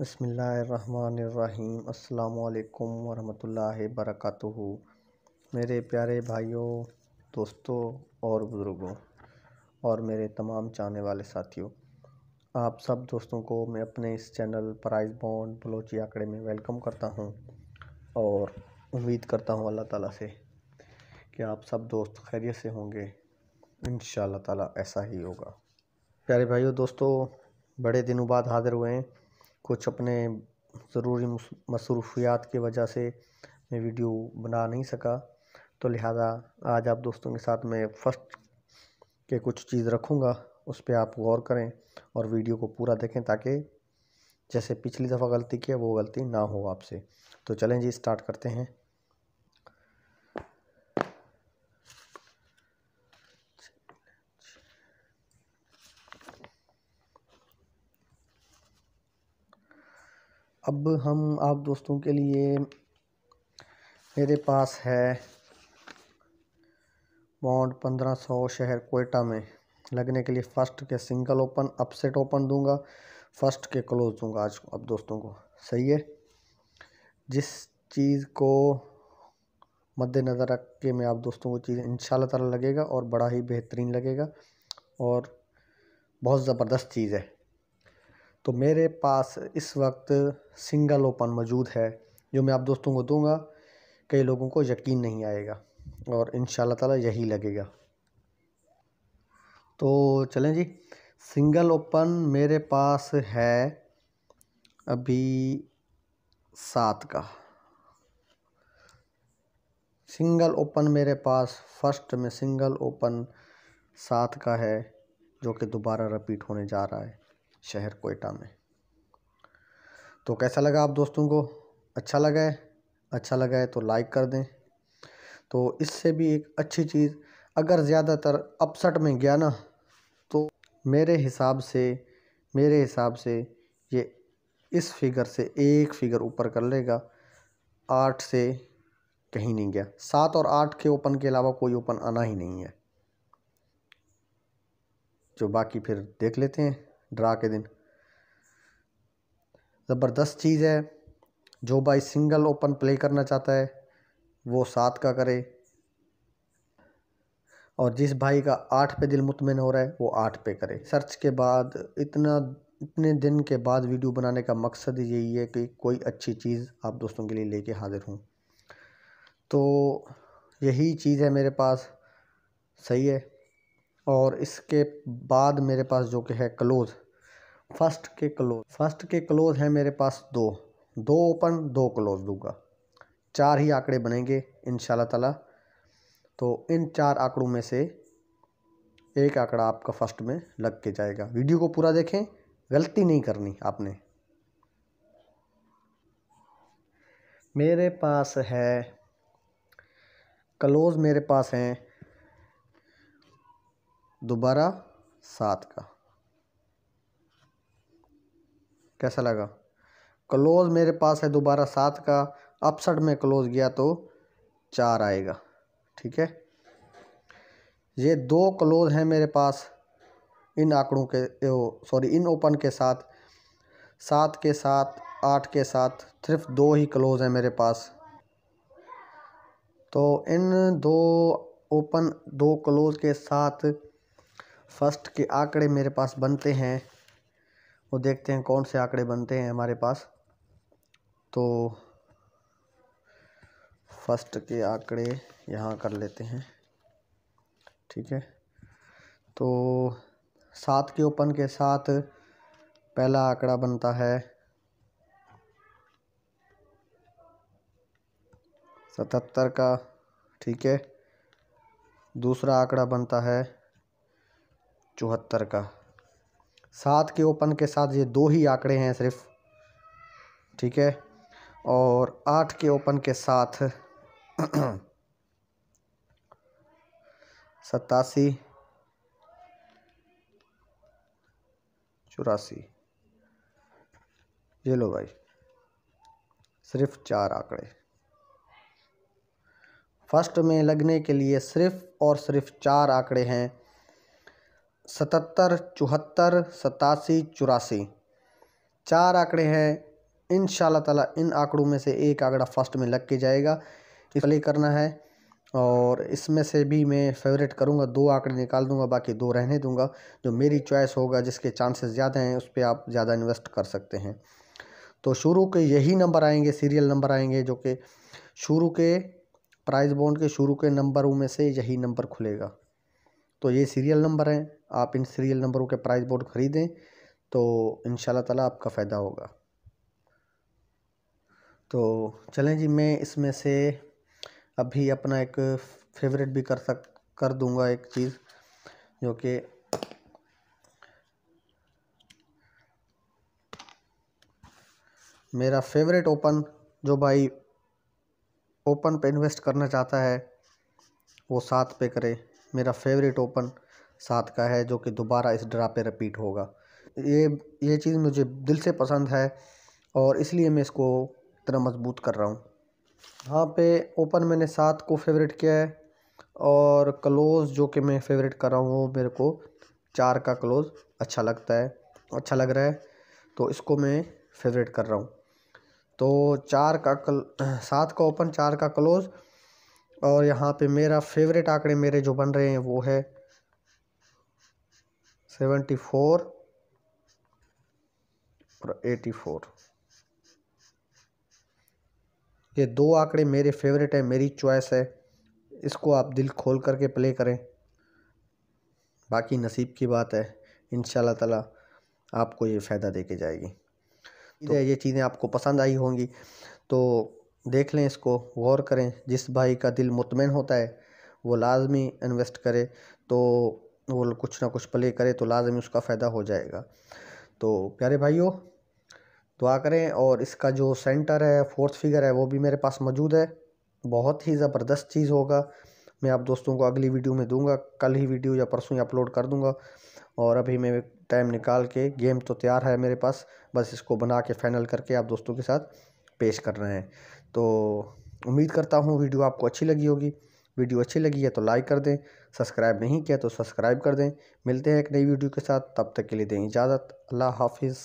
बसमीम् अल्लाम वरहमतुल्लाहि वरकatuhu मेरे प्यारे भाइयों दोस्तों और बुज़ुर्गों और मेरे तमाम चाहने वाले साथियों आप सब दोस्तों को मैं अपने इस चैनल प्राइज़ बॉन्ड बलोची आंकड़े में वेलकम करता हूं और उम्मीद करता हूं अल्लाह ताला से कि आप सब दोस्त खैरियत से होंगे इन ताला ऐसा ही होगा प्यारे भाइयों दोस्तों बड़े दिनों बाद हाज़िर हुए हैं कुछ अपने ज़रूरी मसरूफ़ियात की वजह से मैं वीडियो बना नहीं सका तो लिहाज़ा आज आप दोस्तों के साथ मैं फ़र्स्ट के कुछ चीज़ रखूँगा उस पर आप गौर करें और वीडियो को पूरा देखें ताकि जैसे पिछली दफ़ा गलती किया वो गलती ना हो आपसे तो चलें जी स्टार्ट करते हैं अब हम आप दोस्तों के लिए मेरे पास है बॉन्ड पंद्रह सौ शहर कोयटा में लगने के लिए फ़र्स्ट के सिंगल ओपन अपसेट ओपन दूंगा फर्स्ट के क्लोज दूंगा आज अब दोस्तों को सही है जिस चीज़ को मद्देनज़र रख के मैं आप दोस्तों को चीज़ इन ताला लगेगा और बड़ा ही बेहतरीन लगेगा और बहुत ज़बरदस्त चीज़ है तो मेरे पास इस वक्त सिंगल ओपन मौजूद है जो मैं आप दोस्तों को दूंगा कई लोगों को यकीन नहीं आएगा और इन ताला यही लगेगा तो चलें जी सिंगल ओपन मेरे पास है अभी सात का सिंगल ओपन मेरे पास फर्स्ट में सिंगल ओपन सात का है जो कि दोबारा रिपीट होने जा रहा है शहर कोयटा में तो कैसा लगा आप दोस्तों को अच्छा लगा है अच्छा लगा है तो लाइक कर दें तो इससे भी एक अच्छी चीज़ अगर ज़्यादातर अपसेट में गया ना तो मेरे हिसाब से मेरे हिसाब से ये इस फिगर से एक फिगर ऊपर कर लेगा आठ से कहीं नहीं गया सात और आठ के ओपन के अलावा कोई ओपन आना ही नहीं है जो बाकी फिर देख लेते हैं ड्रा के दिन ज़बरदस्त चीज़ है जो भाई सिंगल ओपन प्ले करना चाहता है वो सात का करे और जिस भाई का आठ पे दिल मुतमिन हो रहा है वो आठ पे करे सर्च के बाद इतना इतने दिन के बाद वीडियो बनाने का मकसद यही है कि कोई अच्छी चीज़ आप दोस्तों के लिए लेके हाज़िर हूँ तो यही चीज़ है मेरे पास सही है और इसके बाद मेरे पास जो कि है क्लोज़ फर्स्ट के क्लोज फर्स्ट के क्लोज है मेरे पास दो दो ओपन दो क्लोज दूंगा चार ही आंकड़े बनेंगे इन ताला तो इन चार आंकड़ों में से एक आंकड़ा आपका फर्स्ट में लग के जाएगा वीडियो को पूरा देखें गलती नहीं करनी आपने मेरे पास है क्लोज मेरे पास हैं दोबारा सात का कैसा लगा क्लोज़ मेरे पास है दोबारा सात का अपसड में क्लोज़ गया तो चार आएगा ठीक है ये दो क्लोज़ हैं मेरे पास इन आंकड़ों के सॉरी इन ओपन के साथ सात के साथ आठ के साथ सिर्फ दो ही क्लोज़ हैं मेरे पास तो इन दो ओपन दो क्लोज़ के साथ फर्स्ट के आंकड़े मेरे पास बनते हैं वो देखते हैं कौन से आंकड़े बनते हैं हमारे पास तो फर्स्ट के आंकड़े यहाँ कर लेते हैं ठीक है तो सात के ओपन के साथ पहला आंकड़ा बनता है सतहत्तर का ठीक है दूसरा आंकड़ा बनता है चौहत्तर का सात के ओपन के साथ ये दो ही आंकड़े हैं सिर्फ ठीक है और आठ के ओपन के साथ सतासी चौरासी ये लो भाई सिर्फ चार आंकड़े फर्स्ट में लगने के लिए सिर्फ और सिर्फ चार आंकड़े हैं सतहत्तर चौहत्तर सतासी चौरासी चार आंकड़े हैं इन ताला इन आंकड़ों में से एक आंकड़ा फर्स्ट में लग के जाएगा इसलिए करना है और इसमें से भी मैं फेवरेट करूँगा दो आंकड़े निकाल दूंगा बाकी दो रहने दूंगा जो मेरी चॉइस होगा जिसके चांसेस ज़्यादा हैं उस पर आप ज़्यादा इन्वेस्ट कर सकते हैं तो शुरू के यही नंबर आएंगे सीरियल नंबर आएंगे जो कि शुरू के प्राइस बॉन्ड के शुरू के नंबरों में से यही नंबर खुलेगा तो ये सीरियल नंबर हैं आप इन सीरियल नंबरों के प्राइस बोर्ड ख़रीदें तो इन ताला आपका फ़ायदा होगा तो चलें जी मैं इसमें से अभी अपना एक फेवरेट भी कर सक कर दूंगा एक चीज़ जो कि मेरा फेवरेट ओपन जो भाई ओपन पे इन्वेस्ट करना चाहता है वो सात पे करे मेरा फेवरेट ओपन साथ का है जो कि दोबारा इस ड्रा पे रिपीट होगा ये ये चीज़ मुझे दिल से पसंद है और इसलिए मैं इसको इतना मजबूत कर रहा हूँ यहाँ पे ओपन मैंने सात को फेवरेट किया है और क्लोज़ जो कि मैं फेवरेट कर रहा हूँ वो मेरे को चार का क्लोज़ अच्छा लगता है अच्छा लग रहा है तो इसको मैं फेवरेट कर रहा हूँ तो चार का कल सात का ओपन चार का क्लोज़ और यहाँ पे मेरा फेवरेट आंकड़े मेरे जो बन रहे हैं वो है सेवेंटी फोर और एटी फोर ये दो आंकड़े मेरे फेवरेट हैं मेरी चॉइस है इसको आप दिल खोल करके प्ले करें बाकी नसीब की बात है इन ताला आपको ये फ़ायदा दे के जाएगी तो, ये चीज़ें आपको पसंद आई होंगी तो देख लें इसको गौर करें जिस भाई का दिल मुतमिन होता है वो लाजमी इन्वेस्ट करे तो वो कुछ ना कुछ प्ले करे तो लाजमी उसका फ़ायदा हो जाएगा तो प्यारे भाइयों दुआ करें और इसका जो सेंटर है फोर्थ फिगर है वो भी मेरे पास मौजूद है बहुत ही ज़बरदस्त चीज़ होगा मैं आप दोस्तों को अगली वीडियो में दूंगा कल ही वीडियो या परसों ही अपलोड कर दूंगा और अभी मैं टाइम निकाल के गेम तो तैयार है मेरे पास बस इसको बना के फाइनल करके आप दोस्तों के साथ पेश कर रहे हैं तो उम्मीद करता हूँ वीडियो आपको अच्छी लगी होगी वीडियो अच्छी लगी है तो लाइक कर दें सब्सक्राइब नहीं किया तो सब्सक्राइब कर दें मिलते हैं एक नई वीडियो के साथ तब तक के लिए दें इजाज़त अल्लाह हाफिज़